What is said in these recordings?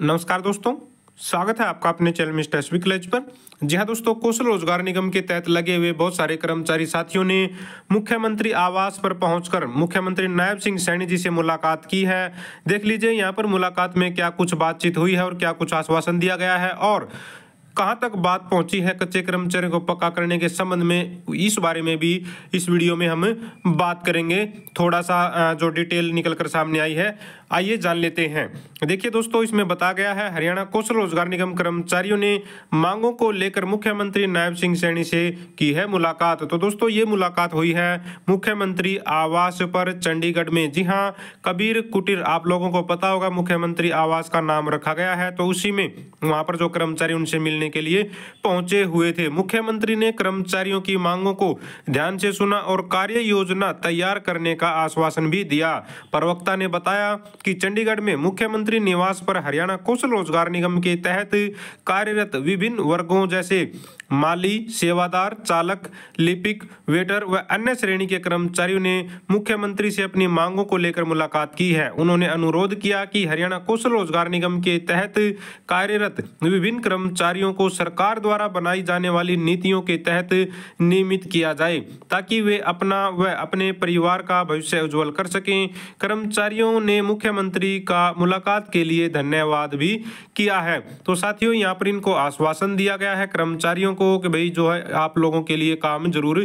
नमस्कार दोस्तों स्वागत है आपका अपने चैनल मिस्टर एस विकलेज पर जी हाँ दोस्तों कौशल रोजगार निगम के तहत लगे हुए बहुत सारे कर्मचारी साथियों ने मुख्यमंत्री आवास पर पहुंचकर मुख्यमंत्री नायब सिंह सैनी जी से मुलाकात की है देख लीजिए यहाँ पर मुलाकात में क्या कुछ बातचीत हुई है और क्या कुछ आश्वासन दिया गया है और कहां तक बात पहुंची है कच्चे कर्मचारियों को पक्का करने के संबंध में इस बारे में भी इस वीडियो में हम बात करेंगे थोड़ा सा जो डिटेल निकल कर सामने आई है आइए जान लेते हैं देखिए दोस्तों इसमें बताया गया है हरियाणा कौशल रोजगार निगम कर्मचारियों ने मांगों को लेकर मुख्यमंत्री नायब सिंह सैनी से की है मुलाकात तो दोस्तों ये मुलाकात हुई है मुख्यमंत्री आवास पर चंडीगढ़ में जी हाँ कबीर कुटीर आप लोगों को पता होगा मुख्यमंत्री आवास का नाम रखा गया है तो उसी में वहां पर जो कर्मचारी उनसे मिलने के लिए पहुंचे हुए थे मुख्यमंत्री ने कर्मचारियों की मांगों को ध्यान से सुना और कार्य योजना तैयार करने का आश्वासन भी दिया प्रवक्ता ने बताया कि चंडीगढ़ में मुख्यमंत्री निवास पर हरियाणा कौशल रोजगार निगम के तहत कार्यरत विभिन्न वर्गों जैसे माली सेवादार चालक लिपिक वेटर व अन्य श्रेणी के कर्मचारियों ने मुख्यमंत्री से अपनी मांगों को लेकर मुलाकात की है उन्होंने अनुरोध किया कि हरियाणा कौशल रोजगार निगम के तहत कार्यरत विभिन्न कर्मचारियों को सरकार द्वारा बनाई जाने वाली नीतियों के तहत नियमित किया जाए ताकि वे अपना व अपने परिवार का भविष्य उज्जवल कर सकें कर्मचारियों ने मुख्यमंत्री का मुलाकात के लिए धन्यवाद भी किया है तो साथियों यहाँ पर इनको आश्वासन दिया गया है कर्मचारियों को कि भाई जो है आप लोगों के लिए काम जरूर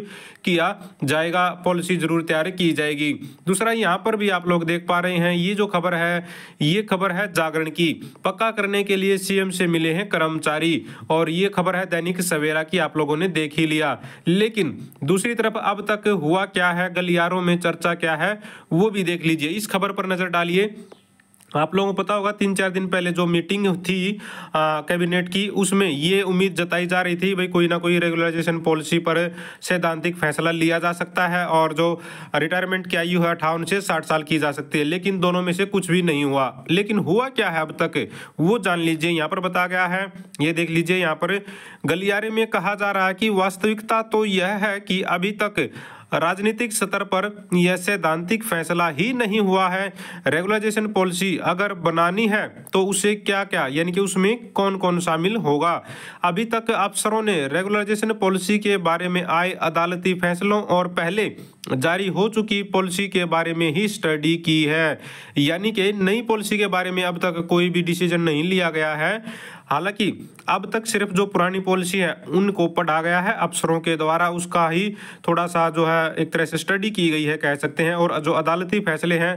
किया जाएगा पॉलिसी जरूर तैयार की जाएगी दूसरा यहाँ पर भी आप लोग देख पा रहे हैं ये जो खबर है ये खबर है जागरण की पक्का करने के लिए सीएम से मिले हैं कर्मचारी और ये खबर है दैनिक सवेरा की आप लोगों ने देख ही लिया लेकिन दूसरी तरफ अब तक हुआ क्या है गलियारों में चर्चा क्या है वो भी देख लीजिए इस खबर पर नजर डालिए आप लोगों को पता होगा तीन चार दिन पहले जो मीटिंग थी कैबिनेट की उसमें ये उम्मीद जताई जा रही थी भाई कोई ना कोई रेगुलराइजेशन पॉलिसी पर सैद्धांतिक फैसला लिया जा सकता है और जो रिटायरमेंट की आयु है अठावन से साठ साल की जा सकती है लेकिन दोनों में से कुछ भी नहीं हुआ लेकिन हुआ क्या है अब तक वो जान लीजिए यहाँ पर बताया गया है ये देख लीजिए यहाँ पर गलियारे में कहा जा रहा है कि वास्तविकता तो यह है कि अभी तक राजनीतिक स्तर पर यह सैद्धांतिक फैसला ही नहीं हुआ है रेगुलाइजेशन पॉलिसी अगर बनानी है तो उसे क्या क्या यानी कि उसमें कौन कौन शामिल होगा अभी तक अफसरों ने रेगुलराइजेशन पॉलिसी के बारे में आए अदालती फैसलों और पहले जारी हो चुकी पॉलिसी के बारे में ही स्टडी की है यानी कि नई पॉलिसी के बारे में अब तक कोई भी डिसीजन नहीं लिया गया है हालांकि अब तक सिर्फ जो पुरानी पॉलिसी है उनको पढ़ा गया है अफसरों के द्वारा उसका ही थोड़ा सा जो है एक तरह से स्टडी की गई है कह सकते हैं और जो अदालती फैसले हैं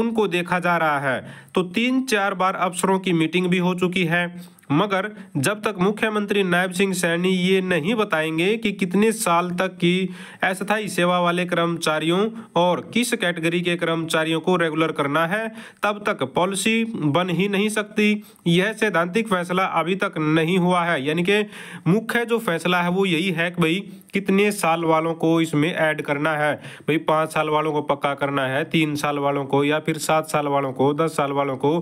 उनको देखा जा रहा है तो तीन चार बार अफसरों की मीटिंग भी हो चुकी है मगर जब तक मुख्यमंत्री नायब सिंह सैनी ये नहीं बताएंगे कि कितने साल तक की अस्थायी सेवा वाले कर्मचारियों और किस कैटेगरी के कर्मचारियों को रेगुलर करना है तब तक पॉलिसी बन ही नहीं सकती यह सैद्धांतिक फैसला अभी तक नहीं हुआ है यानी कि मुख्य जो फैसला है वो यही है कि भाई कितने साल वालों को इसमें ऐड करना है भाई पाँच साल वालों को पक्का करना है तीन साल वालों को या फिर सात साल वालों को दस साल वालों को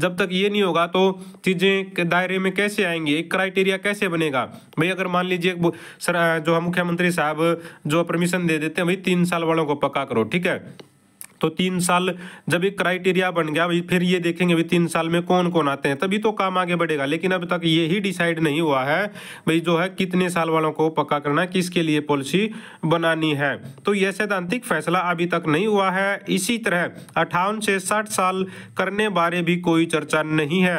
जब तक ये नहीं होगा तो चीज़ें दायरे दायरे में कैसे आएंगे एक क्राइटेरिया कैसे बनेगा भाई अगर मान लीजिए सर जो मुख्यमंत्री साहब जो परमिशन दे देते हैं भाई तीन साल वालों को पक्का करो ठीक है तो तीन साल जब एक क्राइटेरिया बन गया भाई फिर ये देखेंगे भाई तीन साल में कौन कौन आते हैं तभी तो काम आगे बढ़ेगा लेकिन अब तक ये ही डिसाइड नहीं हुआ है भाई जो है कितने साल वालों को पक्का करना है किसके लिए पॉलिसी बनानी है तो यह सैद्धांतिक फैसला अभी तक नहीं हुआ है इसी तरह अट्ठावन से साठ साल करने बारे भी कोई चर्चा नहीं है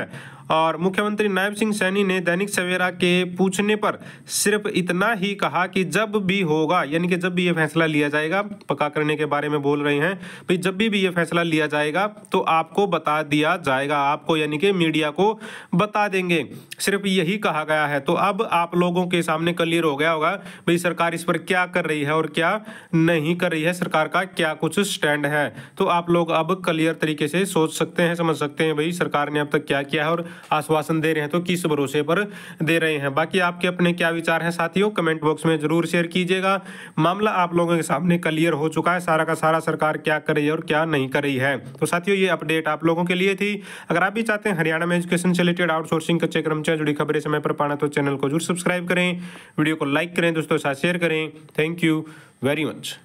और मुख्यमंत्री नायब सिंह सैनी ने दैनिक सवेरा के पूछने पर सिर्फ इतना ही कहा कि जब भी होगा यानी कि जब भी ये फैसला लिया जाएगा पका करने के बारे में बोल रहे हैं भाई जब भी भी ये फैसला लिया जाएगा तो आपको बता दिया जाएगा आपको यानी कि मीडिया को बता देंगे सिर्फ यही कहा गया है तो अब आप लोगों के सामने क्लियर हो गया होगा भाई सरकार इस पर क्या कर रही है और क्या नहीं कर रही है सरकार का क्या कुछ स्टैंड है तो आप लोग अब क्लियर तरीके से सोच सकते हैं समझ सकते हैं भाई सरकार ने अब तक क्या किया है और आश्वासन दे रहे हैं तो किस भरोसे पर दे रहे हैं बाकी आपके अपने क्या विचार हैं साथियों कमेंट बॉक्स में जरूर शेयर कीजिएगा मामला आप लोगों के सामने क्लियर हो चुका है सारा का सारा सरकार क्या कर रही है और क्या नहीं कर रही है तो साथियों ये अपडेट आप लोगों के लिए थी अगर आप भी चाहते हैं हरियाणा में एजुकेशन से रिलेटेड आउटसोर्सिंग कच्चे कर्मचारी जुड़ी खबरें समय पर पाना तो चैनल को जरूर सब्सक्राइब करें वीडियो को लाइक करें दोस्तों के साथ शेयर करें थैंक यू वेरी मच